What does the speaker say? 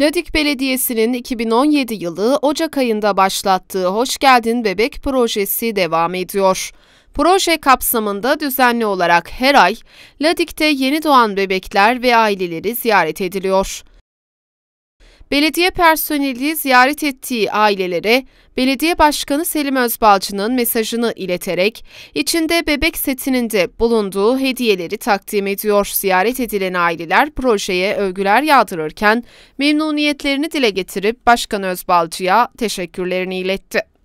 Ladik Belediyesi'nin 2017 yılı Ocak ayında başlattığı Hoş Geldin Bebek projesi devam ediyor. Proje kapsamında düzenli olarak her ay Ladik'te yeni doğan bebekler ve aileleri ziyaret ediliyor. Belediye personeli ziyaret ettiği ailelere Belediye Başkanı Selim Özbalcı'nın mesajını ileterek içinde bebek setinin de bulunduğu hediyeleri takdim ediyor. Ziyaret edilen aileler projeye övgüler yağdırırken memnuniyetlerini dile getirip Başkan Özbalcı'ya teşekkürlerini iletti.